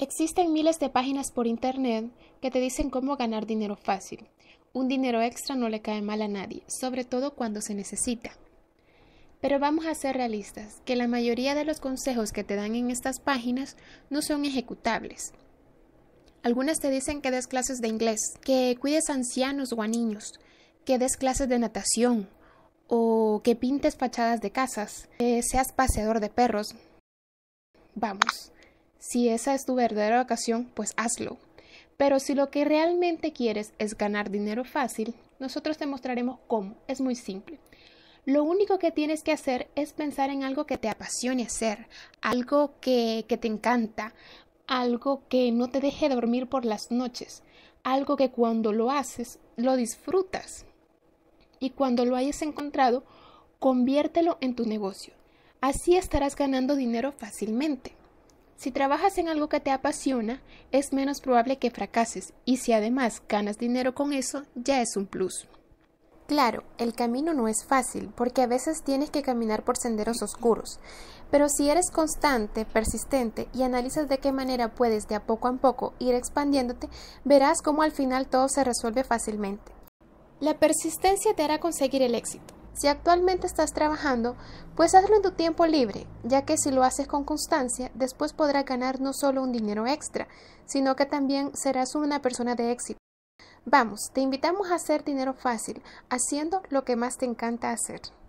Existen miles de páginas por Internet que te dicen cómo ganar dinero fácil. Un dinero extra no le cae mal a nadie, sobre todo cuando se necesita. Pero vamos a ser realistas, que la mayoría de los consejos que te dan en estas páginas no son ejecutables. Algunas te dicen que des clases de inglés, que cuides ancianos o a niños, que des clases de natación o que pintes fachadas de casas, que seas paseador de perros. Vamos, si esa es tu verdadera ocasión, pues hazlo. Pero si lo que realmente quieres es ganar dinero fácil, nosotros te mostraremos cómo. Es muy simple. Lo único que tienes que hacer es pensar en algo que te apasione hacer, algo que, que te encanta, algo que no te deje dormir por las noches, algo que cuando lo haces lo disfrutas. Y cuando lo hayas encontrado, conviértelo en tu negocio. Así estarás ganando dinero fácilmente. Si trabajas en algo que te apasiona, es menos probable que fracases y si además ganas dinero con eso, ya es un plus. Claro, el camino no es fácil porque a veces tienes que caminar por senderos oscuros, pero si eres constante, persistente y analizas de qué manera puedes de a poco a poco ir expandiéndote, verás cómo al final todo se resuelve fácilmente. La persistencia te hará conseguir el éxito. Si actualmente estás trabajando, pues hazlo en tu tiempo libre, ya que si lo haces con constancia, después podrás ganar no solo un dinero extra, sino que también serás una persona de éxito. Vamos, te invitamos a hacer dinero fácil, haciendo lo que más te encanta hacer.